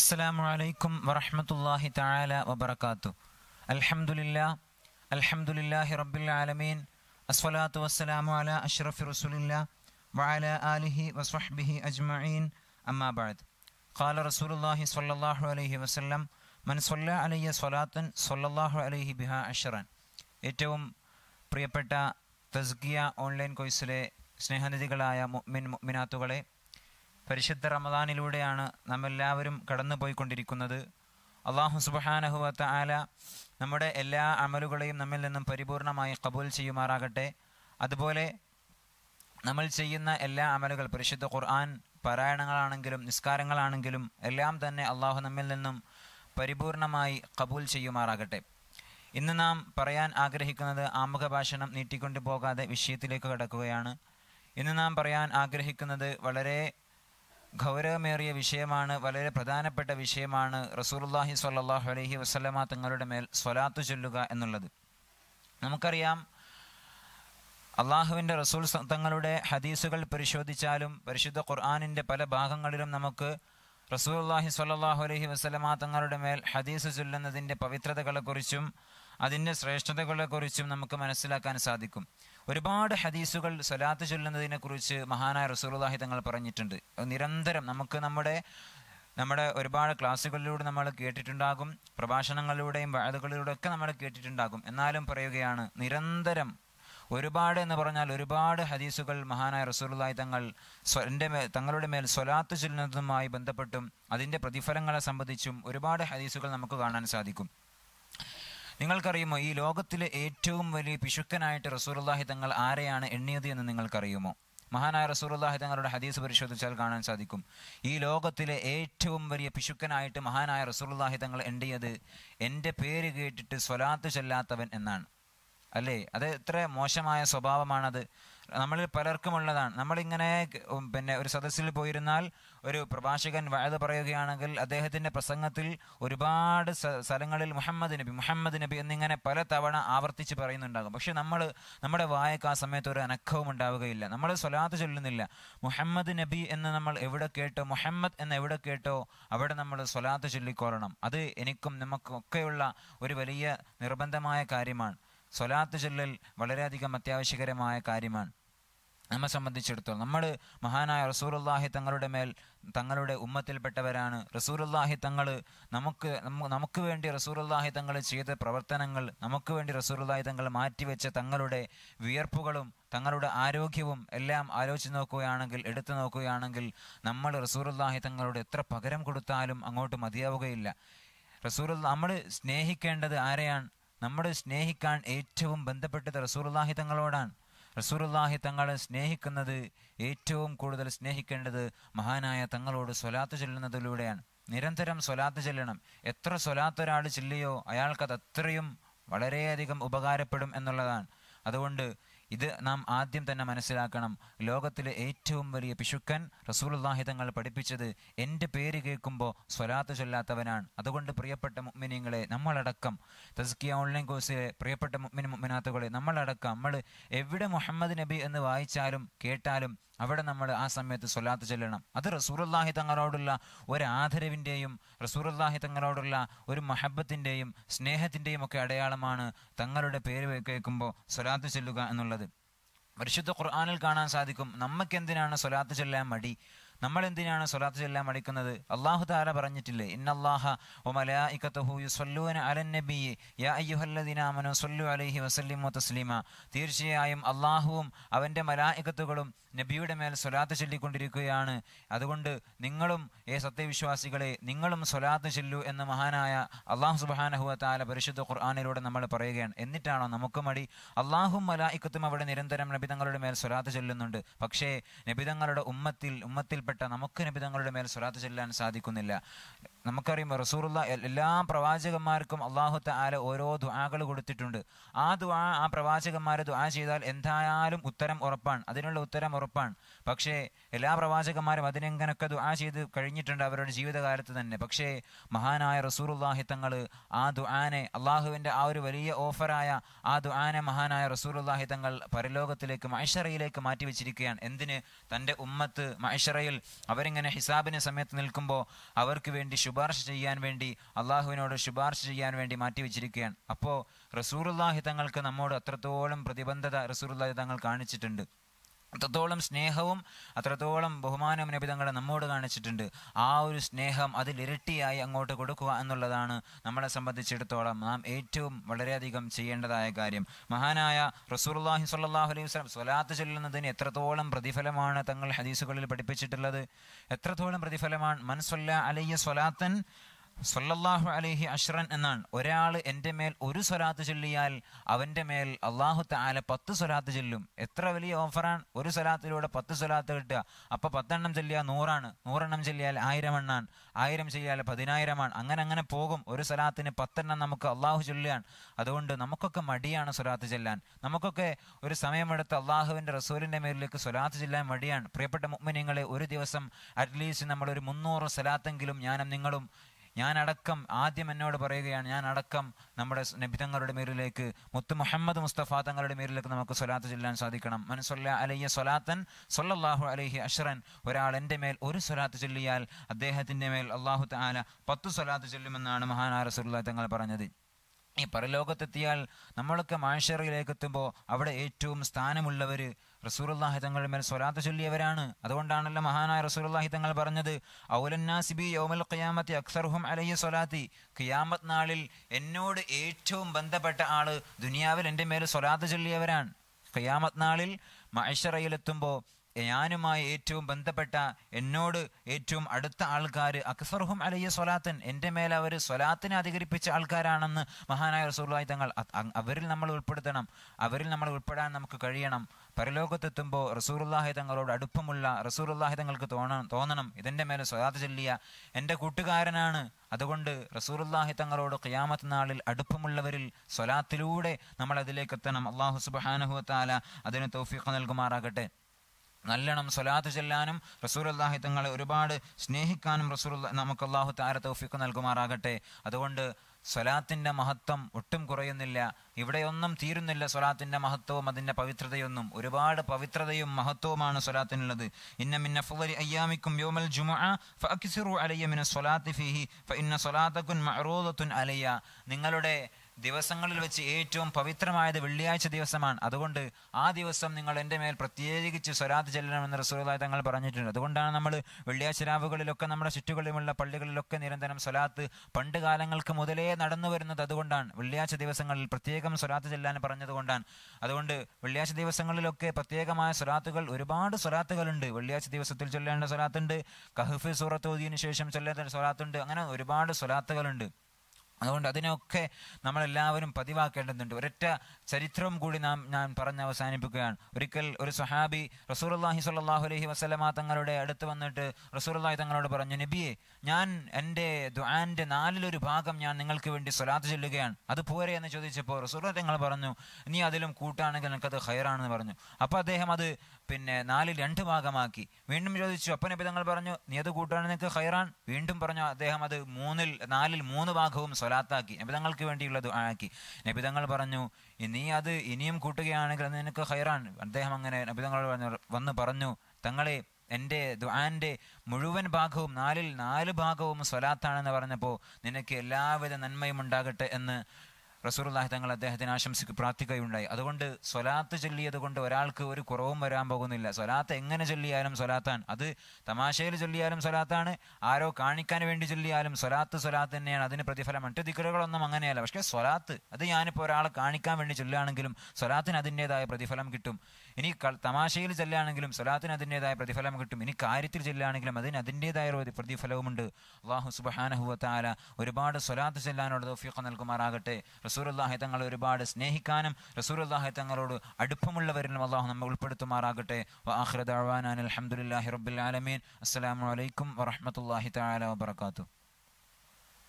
അസ്സലാമു അലൈക്കും വറഹമത്തല്ലാഹി തആല വബറകാതു അൽഹംദുലില്ലാ അൽഹംദുലില്ലാഹി റബ്ബിൽ ആലമീൻ അസ്വലാത്തു വസ്സലാമു അലാ അഷ്റഫി റസൂലില്ലാ വഅല ആലിഹി വസ്വഹ്ബിഹി അജ്മഈൻ അമ്മാ ബഅദ് ഖാല റസൂലുള്ളാഹി സ്വല്ലല്ലാഹു അലൈഹി വസല്ലം മൻ സ്വല്ല അലയ്യ സ്വലാത്തൻ സ്വല്ലല്ലാഹു അലൈഹി ബിഹ അഷറൻ ഏറ്റവും പ്രിയപ്പെട്ട തസ്കിയ ഓൺലൈൻ കോഴ്സിലെ സ്നേഹനിധികളായ മുഅ്മിൻ മുഅ്മിനാത്തുകളെ പരിശുദ്ധ റമദാനിലൂടെയാണ് നാം എല്ലാവരും കടന്നു പോയിക്കൊണ്ടിരിക്കുന്നത് അള്ളാഹു സുബഹാനഹുവത്ത ആല നമ്മുടെ എല്ലാ അമലുകളെയും നമ്മിൽ നിന്നും പരിപൂർണമായി കബൂൽ ചെയ്യുമാറാകട്ടെ അതുപോലെ നമ്മൾ ചെയ്യുന്ന എല്ലാ അമലുകൾ പരിശുദ്ധ ഖുർആൻ പാരായണങ്ങളാണെങ്കിലും നിസ്കാരങ്ങളാണെങ്കിലും എല്ലാം തന്നെ അള്ളാഹു നമ്മിൽ നിന്നും പരിപൂർണമായി കബൂൽ ചെയ്യുമാറാകട്ടെ ഇന്ന് നാം പറയാൻ ആഗ്രഹിക്കുന്നത് ആമുഖ ഭാഷണം നീട്ടിക്കൊണ്ടു പോകാതെ വിഷയത്തിലേക്ക് കടക്കുകയാണ് ഇന്ന് നാം പറയാൻ ആഗ്രഹിക്കുന്നത് വളരെ ഗൗരവമേറിയ വിഷയമാണ് വളരെ പ്രധാനപ്പെട്ട വിഷയമാണ് റസൂലുല്ലാഹി സ്വല്ലാഹു അലഹി വസ്ലമ തങ്ങളുടെ മേൽ സ്വലാത്തു ചൊല്ലുക എന്നുള്ളത് നമുക്കറിയാം അള്ളാഹുവിൻ്റെ റസൂൽ തങ്ങളുടെ ഹദീസുകൾ പരിശോധിച്ചാലും പരിശുദ്ധ ഖുർആാനിൻ്റെ പല ഭാഗങ്ങളിലും നമുക്ക് റസൂലുല്ലാഹി സ്വല്ലാഹു അലഹി വസ്ലമ തങ്ങളുടെ മേൽ ഹദീസ് ചൊല്ലുന്നതിൻ്റെ പവിത്രതകളെക്കുറിച്ചും അതിൻ്റെ ശ്രേഷ്ഠതകളെക്കുറിച്ചും നമുക്ക് മനസ്സിലാക്കാൻ സാധിക്കും ഒരുപാട് ഹദീസുകൾ സ്വലാത്ത് ചൊല്ലുന്നതിനെ കുറിച്ച് മഹാനായ റസൂലുള്ളാഹി തങ്ങൾ പറഞ്ഞിട്ടുണ്ട് നിരന്തരം നമുക്ക് നമ്മുടെ നമ്മുടെ ഒരുപാട് ക്ലാസ്സുകളിലൂടെ നമ്മൾ കേട്ടിട്ടുണ്ടാകും പ്രഭാഷണങ്ങളിലൂടെയും വാഴകളിലൂടെ ഒക്കെ നമ്മൾ കേട്ടിട്ടുണ്ടാകും എന്നാലും പറയുകയാണ് നിരന്തരം ഒരുപാട് എന്ന് പറഞ്ഞാൽ ഒരുപാട് ഹദീസുകൾ മഹാനായ റസൂലുള്ളാഹി തങ്ങൾ എൻ്റെ മേൽ തങ്ങളുടെ മേൽ സ്വലാത്ത് ചൊല്ലുന്നതുമായി ബന്ധപ്പെട്ടും അതിൻ്റെ പ്രതിഫലങ്ങളെ സംബന്ധിച്ചും ഒരുപാട് ഹദീസുകൾ നമുക്ക് കാണാൻ സാധിക്കും നിങ്ങൾക്കറിയുമോ ഈ ലോകത്തിലെ ഏറ്റവും വലിയ പിശുക്കനായിട്ട് റസൂറുല്ലാഹി തങ്ങൾ ആരെയാണ് എണ്ണിയത് എന്ന് നിങ്ങൾക്കറിയുമോ മഹാനായ റസൂറുല്ലാഹി തങ്ങളുടെ ഹദീസ് പരിശോധിച്ചാൽ കാണാൻ സാധിക്കും ഈ ലോകത്തിലെ ഏറ്റവും വലിയ പിശുക്കനായിട്ട് മഹാനായ റസൂറുല്ലാഹി തങ്ങൾ എണ്ണിയത് എൻ്റെ പേര് കേട്ടിട്ട് സ്വലാത്ത് ചെല്ലാത്തവൻ എന്നാണ് അല്ലേ അത് എത്ര മോശമായ സ്വഭാവമാണത് നമ്മളിൽ പലർക്കും ഉള്ളതാണ് നമ്മളിങ്ങനെ പിന്നെ ഒരു സദസ്സിൽ പോയിരുന്നാൽ ഒരു പ്രഭാഷകൻ വഴത് പറയുകയാണെങ്കിൽ അദ്ദേഹത്തിൻ്റെ പ്രസംഗത്തിൽ ഒരുപാട് സ്ഥലങ്ങളിൽ മുഹമ്മദ് നബി മുഹമ്മദ് നബി എന്നിങ്ങനെ പല തവണ ആവർത്തിച്ച് പറയുന്നുണ്ടാകും പക്ഷെ നമ്മൾ നമ്മുടെ വായക്ക് ആ സമയത്ത് ഒരു അനക്കവും ഉണ്ടാവുകയില്ല നമ്മൾ സ്വലാത്ത് ചൊല്ലുന്നില്ല മുഹമ്മദ് നബി എന്ന് നമ്മൾ എവിടെ കേട്ടോ മുഹമ്മദ് എന്ന് എവിടെ കേട്ടോ അവിടെ നമ്മൾ സ്വലാത്ത് ചൊല്ലിക്കോരണം അത് എനിക്കും ഒക്കെയുള്ള ഒരു വലിയ നിർബന്ധമായ കാര്യമാണ് സ്വലാത്ത് ചൊല്ലൽ വളരെയധികം അത്യാവശ്യകരമായ കാര്യമാണ് നമ്മെ സംബന്ധിച്ചിടത്തോളം നമ്മൾ മഹാനായ റസൂറുല്ലാഹി തങ്ങളുടെ മേൽ തങ്ങളുടെ ഉമ്മത്തിൽപ്പെട്ടവരാണ് റസൂറുല്ലാഹി തങ്ങൾ നമുക്ക് നമുക്ക് വേണ്ടി റസൂറുല്ലാഹി തങ്ങൾ ചെയ്ത പ്രവർത്തനങ്ങൾ നമുക്ക് വേണ്ടി റസൂറുല്ലാഹി തങ്ങൾ മാറ്റിവെച്ച തങ്ങളുടെ വിയർപ്പുകളും തങ്ങളുടെ ആരോഗ്യവും എല്ലാം ആലോചിച്ച് നോക്കുകയാണെങ്കിൽ എടുത്തു നോക്കുകയാണെങ്കിൽ നമ്മൾ റസൂറുല്ലാഹി തങ്ങളോട് എത്ര പകരം കൊടുത്താലും അങ്ങോട്ട് മതിയാവുകയില്ല റസൂർ നമ്മൾ സ്നേഹിക്കേണ്ടത് ആരെയാണ് നമ്മൾ സ്നേഹിക്കാൻ ഏറ്റവും ബന്ധപ്പെട്ടത് റസൂറുല്ലാഹി തങ്ങളോടാണ് റസൂറുല്ലാഹി തങ്ങളെ സ്നേഹിക്കുന്നത് ഏറ്റവും കൂടുതൽ സ്നേഹിക്കേണ്ടത് മഹാനായ തങ്ങളോട് സ്വലാത്ത് ചെല്ലുന്നതിലൂടെയാണ് നിരന്തരം സ്വലാത്ത് ചെല്ലണം എത്ര സ്വലാത്ത് ഒരാൾ ചെല്ലിയോ അയാൾക്കത് അത്രയും വളരെയധികം ഉപകാരപ്പെടും എന്നുള്ളതാണ് അതുകൊണ്ട് ഇത് നാം ആദ്യം തന്നെ മനസ്സിലാക്കണം ലോകത്തിലെ ഏറ്റവും വലിയ പിശുക്കൻ റസൂലുല്ലാഹി തങ്ങൾ പഠിപ്പിച്ചത് എൻ്റെ പേര് കേൾക്കുമ്പോൾ സ്വലാത്ത് ചൊല്ലാത്തവനാണ് അതുകൊണ്ട് പ്രിയപ്പെട്ട മുഗ്മിനിങ്ങളെ നമ്മളടക്കം തസ്കിയ ഓൺലൈൻ കോഴ്സിലെ പ്രിയപ്പെട്ട മുഗ്മിൻ മുഗ്മിനാത്തുകളെ നമ്മളടക്കം നമ്മൾ എവിടെ മുഹമ്മദ് നബി എന്ന് വായിച്ചാലും കേട്ടാലും അവിടെ നമ്മൾ ആ സമയത്ത് സ്വലാത്ത് ചെല്ലണം അത് റസൂറുല്ലാഹി തങ്ങളോടുള്ള ഒരു ആദരവിൻ്റെയും റസൂറുല്ലാഹി തങ്ങളോടുള്ള ഒരു മഹബത്തിൻ്റെയും സ്നേഹത്തിൻ്റെയും ഒക്കെ അടയാളമാണ് തങ്ങളുടെ പേര് കേൾക്കുമ്പോൾ സ്വലാത്ത് ചെല്ലുക എന്നുള്ളത് പരിശുദ്ധ ഖുർആാനിൽ കാണാൻ സാധിക്കും നമുക്കെന്തിനാണ് സ്വലാത്ത് ചെല്ലാൻ മടി നമ്മൾ എന്തിനാണ് സ്വലാത്ത് ചൊല്ലാൻ മടിക്കുന്നത് അള്ളാഹു താല പറഞ്ഞിട്ടില്ലേ ഇന്നല്ലാഹ ഒമലഹു യുസല്ലൂന അലൻ നബിയെ യാ അയ്യുഹല്ലദിനാമനു സൊല്ലു അലഹി വസല്ലിമു തസ്ലീമ തീർച്ചയായും അള്ളാഹുവും അവൻ്റെ മലായിക്കത്തുകളും നബിയുടെ മേൽ സ്വലാത്ത് ചൊല്ലിക്കൊണ്ടിരിക്കുകയാണ് അതുകൊണ്ട് നിങ്ങളും ഏ സത്യവിശ്വാസികളെ നിങ്ങളും സ്വലാത്ത് ചൊല്ലു എന്ന് മഹാനായ അള്ളാഹു സുബാനഹുവ താല പരിശുദ്ധ ഖുർആാനിലൂടെ നമ്മൾ പറയുകയാണ് എന്നിട്ടാണോ നമുക്ക് മടി അള്ളാഹും മലായിക്കത്തും അവിടെ നിരന്തരം നബിതങ്ങളുടെ മേൽ സ്വലാത്ത് ചൊല്ലുന്നുണ്ട് പക്ഷേ നബിതങ്ങളുടെ ഉമ്മത്തിൽ ഉമ്മത്തിൽ പ്രിയപ്പെട്ട നമുക്ക് നബിതങ്ങളുടെ മേൽ സ്വലാത്ത് ചെല്ലാൻ സാധിക്കുന്നില്ല നമുക്കറിയുമ്പോൾ റസൂറുള്ള എല്ലാ പ്രവാചകന്മാർക്കും അള്ളാഹുത്ത ആല ഓരോ ദുആകൾ കൊടുത്തിട്ടുണ്ട് ആ ദുആ ആ പ്രവാചകന്മാർ ദുആ ചെയ്താൽ എന്തായാലും ഉത്തരം ഉറപ്പാണ് അതിനുള്ള ഉത്തരം ഉറപ്പാണ് പക്ഷേ എല്ലാ പ്രവാചകന്മാരും അതിനെങ്ങനൊക്കെ ദുആ ചെയ്ത് കഴിഞ്ഞിട്ടുണ്ട് അവരുടെ ജീവിതകാലത്ത് തന്നെ പക്ഷേ മഹാനായ റസൂറുല്ലാഹി തങ്ങൾ ആ ദ്വാനെ അള്ളാഹുവിൻ്റെ ആ ഒരു വലിയ ഓഫറായ ആ ദ്വാനെ മഹാനായ റസൂറുല്ലാഹി തങ്ങൾ പരലോകത്തിലേക്ക് മൈഷറയിലേക്ക് മാറ്റിവെച്ചിരിക്കുകയാണ് എന്തിന് തൻ്റെ ഉമ്മത്ത് മൈഷറയിൽ അവരിങ്ങനെ ഹിസാബിന് സമയത്ത് നിൽക്കുമ്പോൾ അവർക്ക് വേണ്ടി ശുപാർശ ചെയ്യാൻ വേണ്ടി അള്ളാഹുവിനോട് ശുപാർശ ചെയ്യാൻ വേണ്ടി മാറ്റിവെച്ചിരിക്കുകയാണ് അപ്പോൾ റസൂറുല്ലാഹി തങ്ങൾക്ക് നമ്മോട് അത്രത്തോളം പ്രതിബന്ധത റസൂറുല്ലാഹി തങ്ങൾ കാണിച്ചിട്ടുണ്ട് അത്രത്തോളം സ്നേഹവും അത്രത്തോളം ബഹുമാനവും നബിതങ്ങൾ നമ്മോട് കാണിച്ചിട്ടുണ്ട് ആ ഒരു സ്നേഹം അതിലിരട്ടിയായി അങ്ങോട്ട് കൊടുക്കുക എന്നുള്ളതാണ് നമ്മളെ സംബന്ധിച്ചിടത്തോളം നാം ഏറ്റവും വളരെയധികം ചെയ്യേണ്ടതായ കാര്യം മഹാനായ റസൂർല്ലാഹി സ്വല്ലാഹു അലൈഹി വസ്ലം സ്വലാത്ത് ചൊല്ലുന്നതിന് എത്രത്തോളം പ്രതിഫലമാണ് തങ്ങൾ ഹദീസുകളിൽ പഠിപ്പിച്ചിട്ടുള്ളത് എത്രത്തോളം പ്രതിഫലമാണ് മൻസൊല്ല അലയ്യ സ്വലാത്തൻ സൊല്ലാഹു അലഹി അഷ്റൻ എന്നാണ് ഒരാൾ എൻ്റെ മേൽ ഒരു സ്വലാത്ത് ചൊല്ലിയാൽ അവൻ്റെ മേൽ അള്ളാഹു താല പത്ത് സ്വലാത്ത് ചൊല്ലും എത്ര വലിയ ഓഫറാണ് ഒരു സ്വലാത്തിലൂടെ പത്ത് സ്വലാത്ത് കിട്ടുക അപ്പോൾ പത്തെണ്ണം ചൊല്ലിയാൽ നൂറാണ് നൂറെണ്ണം ചൊല്ലിയാൽ ആയിരം എണ്ണാണ് ആയിരം ചെയ്യാൽ പതിനായിരമാണ് അങ്ങനെ അങ്ങനെ പോകും ഒരു സ്വലാത്തിന് പത്തെണ്ണം നമുക്ക് അള്ളാഹു ചൊല്ലുകയാണ് അതുകൊണ്ട് നമുക്കൊക്കെ മടിയാണ് സ്വലാത്ത് ചെല്ലാൻ നമുക്കൊക്കെ ഒരു സമയമെടുത്ത് അള്ളാഹുവിൻ്റെ റസൂലിൻ്റെ മേലിലേക്ക് സ്വലാത്ത് ചെല്ലാൻ മടിയാണ് പ്രിയപ്പെട്ട മുഗ്മിനിങ്ങളെ ഒരു ദിവസം അറ്റ്ലീസ്റ്റ് നമ്മളൊരു മുന്നൂറ് സ്വലാത്തെങ്കിലും ഞാനും നിങ്ങളും ഞാൻ അടക്കം ആദ്യം എന്നോട് പറയുകയാണ് ഞാൻ അടക്കം നമ്മുടെ നബിതങ്ങളുടെ മേരിലേക്ക് മുത്ത് മുഹമ്മദ് മുസ്തഫ തങ്ങളുടെ മേരിലേക്ക് നമുക്ക് സ്വലാത്ത് ചെല്ലാൻ സാധിക്കണം മനസ്സൊല്ല അലയ്യ സ്വലാത്തൻ സൊല്ലാഹു അലഹി അഷ്റൻ ഒരാൾ എൻ്റെ മേൽ ഒരു സ്വലാത്ത് ചൊല്ലിയാൽ അദ്ദേഹത്തിൻ്റെ മേൽ അള്ളാഹു താല പത്ത് സ്വലാത്ത് ചൊല്ലുമെന്നാണ് മഹാനാ റസൂല്ല തങ്ങൾ പറഞ്ഞത് ഈ പരലോകത്തെത്തിയാൽ നമ്മളൊക്കെ മാഷറിയിലേക്ക് എത്തുമ്പോൾ അവിടെ ഏറ്റവും സ്ഥാനമുള്ളവർ റസൂറുല്ലാഹി തങ്ങൾ മേൽ സ്വലാത്ത് ചൊല്ലിയവരാണ് അതുകൊണ്ടാണല്ലോ മഹാനായ റസൂറുല്ലാഹി തങ്ങൾ പറഞ്ഞത് ഔലന്നാസിബി യോമൽ ഖിയാമത്തി അക്സർഹും അലയ്യ സ്വലാത്തി ഖിയാമത്ത് നാളിൽ എന്നോട് ഏറ്റവും ബന്ധപ്പെട്ട ആൾ ദുനിയാവിൽ എൻ്റെ മേൽ സ്വലാത്ത് ചൊല്ലിയവരാണ് ഖിയാമത്ത് നാളിൽ മഹഷറയിലെത്തുമ്പോൾ ഞാനുമായി ഏറ്റവും ബന്ധപ്പെട്ട എന്നോട് ഏറ്റവും അടുത്ത ആൾക്കാർ അക്സർഹും അലയ്യ സ്വലാത്തൻ എൻ്റെ മേലെ അവർ സ്വലാത്തിനെ അധികരിപ്പിച്ച ആൾക്കാരാണെന്ന് മഹാനായ സുഹൃത്തായി തങ്ങൾ അവരിൽ നമ്മൾ ഉൾപ്പെടുത്തണം അവരിൽ നമ്മൾ ഉൾപ്പെടാൻ നമുക്ക് കഴിയണം പരലോകത്തെത്തുമ്പോൾ റസൂറുല്ലാഹി തങ്ങളോട് അടുപ്പമുള്ള റസൂറുല്ലാഹി തങ്ങൾക്ക് തോന്നണം തോന്നണം ഇതിൻ്റെ മേലെ സ്വലാത്ത് ചൊല്ലിയ എൻ്റെ കൂട്ടുകാരനാണ് അതുകൊണ്ട് റസൂറുല്ലാഹി തങ്ങളോട് ഖിയാമത്ത് നാളിൽ അടുപ്പമുള്ളവരിൽ സ്വലാത്തിലൂടെ നമ്മൾ അതിലേക്ക് എത്തണം അള്ളാഹു സുബാനഹുത്താല അതിന് തൗഫീഖ് നൽകുമാറാകട്ടെ നല്ലോണം സ്വലാത്ത് ചെല്ലാനും റസൂർ അള്ളാഹി തങ്ങളെ ഒരുപാട് സ്നേഹിക്കാനും റസൂർ നമുക്ക് അള്ളാഹു താര തൗഫിക്ക് നൽകുമാറാകട്ടെ അതുകൊണ്ട് സ്വലാത്തിൻ്റെ മഹത്വം ഒട്ടും കുറയുന്നില്ല ഇവിടെയൊന്നും തീരുന്നില്ല സ്വലാത്തിൻ്റെ മഹത്വവും അതിൻ്റെ പവിത്രതയൊന്നും ഒരുപാട് പവിത്രതയും മഹത്വവുമാണ് സ്വലാത്തിനുള്ളത് ഇന്ന ഫുലി അയ്യാമിക്കും യോമൽ ജുമഅ അലയ്യ മിന സ്വലാത്തി ഫിഹി ഇന്ന സ്വലാത്തക്കുൻ മഅറൂദത്തുൻ അലയ്യ നിങ്ങളുടെ ദിവസങ്ങളിൽ വെച്ച് ഏറ്റവും പവിത്രമായത് വെള്ളിയാഴ്ച ദിവസമാണ് അതുകൊണ്ട് ആ ദിവസം നിങ്ങൾ എൻ്റെ മേൽ പ്രത്യേകിച്ച് സ്വരാത് ചെല്ലണമെന്ന് റസൂലായ തങ്ങൾ പറഞ്ഞിട്ടുണ്ട് അതുകൊണ്ടാണ് നമ്മൾ വെള്ളിയാഴ്ച രാവുകളിലൊക്കെ നമ്മുടെ ചുറ്റുകളിലുമുള്ള പള്ളികളിലൊക്കെ നിരന്തരം സ്വലാത്ത് പണ്ട് കാലങ്ങൾക്ക് മുതലേ നടന്നു വരുന്നത് അതുകൊണ്ടാണ് വെള്ളിയാഴ്ച ദിവസങ്ങളിൽ പ്രത്യേകം സ്വലാത്ത് ചെല്ലാൻ പറഞ്ഞതുകൊണ്ടാണ് അതുകൊണ്ട് വെള്ളിയാഴ്ച ദിവസങ്ങളിലൊക്കെ പ്രത്യേകമായ സ്വലാത്തുകൾ ഒരുപാട് സ്വലാത്തുകളുണ്ട് വെള്ളിയാഴ്ച ദിവസത്തിൽ ചൊല്ലേണ്ട സ്വലാത്തുണ്ട് കഹഫ് സൂറത്ത് ഓതിയതിനു ശേഷം ചൊല്ലേണ്ട സ്വലാത്തുണ്ട് അങ്ങനെ ഒരുപാട് സ്വലാത്തുകളുണ്ട് അതുകൊണ്ട് അതിനൊക്കെ നമ്മളെല്ലാവരും പതിവാക്കേണ്ടതുണ്ട് ഒരൊറ്റ ചരിത്രം കൂടി നാം ഞാൻ പറഞ്ഞ് അവസാനിപ്പിക്കുകയാണ് ഒരിക്കൽ ഒരു സഹാബി റസൂർല്ലാഹി സ്വല്ലാഹു അലഹി വസ്ലമ തങ്ങളുടെ അടുത്ത് വന്നിട്ട് റസൂർല്ലാഹി തങ്ങളോട് പറഞ്ഞു നബിയെ ഞാൻ എൻ്റെ ദുആൻ്റെ നാലിലൊരു ഭാഗം ഞാൻ നിങ്ങൾക്ക് വേണ്ടി സ്വലാത്ത് ചൊല്ലുകയാണ് അത് പോരെ എന്ന് ചോദിച്ചപ്പോൾ റസൂർല്ലാഹി തങ്ങൾ പറഞ്ഞു നീ അതിലും കൂട്ടാണെങ്കിൽ നിനക്കത് ഹയറാണെന്ന് പറഞ്ഞു അപ്പോൾ അദ്ദേഹം അത് പിന്നെ നാലിൽ രണ്ട് ഭാഗമാക്കി വീണ്ടും ചോദിച്ചു അപ്പൻ നബി തങ്ങൾ പറഞ്ഞു നീ അത് കൂട്ടാണെങ്കിൽ നിനക്ക് ഹൈറാൻ വീണ്ടും പറഞ്ഞു അദ്ദേഹം അത് മൂന്നിൽ നാലിൽ മൂന്ന് ഭാഗവും സ്വലാത്താക്കി നബിതങ്ങൾക്ക് വേണ്ടിയുള്ള ആക്കി നബിതങ്ങൾ പറഞ്ഞു നീ അത് ഇനിയും കൂട്ടുകയാണെങ്കിൽ അത് നിനക്ക് ഹൈറാൻ അദ്ദേഹം അങ്ങനെ നബിതങ്ങൾ പറഞ്ഞു വന്ന് പറഞ്ഞു തങ്ങളെ എൻ്റെ ദ്വാൻ്റെ മുഴുവൻ ഭാഗവും നാലിൽ നാല് ഭാഗവും സ്വലാത്താണെന്ന് പറഞ്ഞപ്പോൾ നിനക്ക് എല്ലാവിധ നന്മയും ഉണ്ടാകട്ടെ എന്ന് റസൂർല്ലാഹ് തങ്ങൾ അദ്ദേഹത്തിന് ആശംസിക്ക് പ്രാർത്ഥിക്കുകയുണ്ടായി അതുകൊണ്ട് സ്വലാത്ത് ചൊല്ലിയത് കൊണ്ട് ഒരാൾക്ക് ഒരു കുറവും വരാൻ പോകുന്നില്ല സ്വലാത്ത് എങ്ങനെ ചൊല്ലിയാലും സ്വലാത്താണ് അത് തമാശയിൽ ചൊല്ലിയാലും സ്വലാത്താണ് ആരോ കാണിക്കാൻ വേണ്ടി ചൊല്ലിയാലും സ്വലാത്ത് സ്വലാത്ത് തന്നെയാണ് അതിന് പ്രതിഫലം മറ്റു ദിക്കറുകളൊന്നും അങ്ങനെയല്ല പക്ഷേ സ്വലാത്ത് അത് ഞാനിപ്പോൾ ഒരാളെ കാണിക്കാൻ വേണ്ടി ചൊല്ലുകയാണെങ്കിലും സ്വലാത്തിന് അതിൻ്റെതായ പ്രതിഫലം കിട്ടും ഇനി തമാശയിൽ ചൊല്ലുകയാണെങ്കിലും സ്വലാത്തിന് അതിൻ്റെതായ പ്രതിഫലം കിട്ടും ഇനി കാര്യത്തിൽ ചൊല്ലുകയാണെങ്കിലും അതിന് അതിൻ്റെതായ ഒരു പ്രതിഫലവുമുണ്ട് അള്ളാഹു സുബഹാനഹുവത്താല ഒരുപാട് സ്വലാത്ത് ചെല്ലാനുള്ളത് ദൗഫിയൊക്കെ നൽകുമാറാകട്ടെ റസൂറുല്ലാഹി തങ്ങളെ ഒരുപാട് സ്നേഹിക്കാനും റസൂറുല്ലാഹി തങ്ങളോട് അടുപ്പമുള്ളവരിലും അള്ളാഹു നമ്മെ ഉൾപ്പെടുത്തുമാറാകട്ടെ വാഹ്റദാൻ അലഹമുല്ലാഹി റബ്ബുൽ ആലമീൻ അസ്സാം വലൈക്കും വറഹമത്തല്ലാഹി താല വാത്തു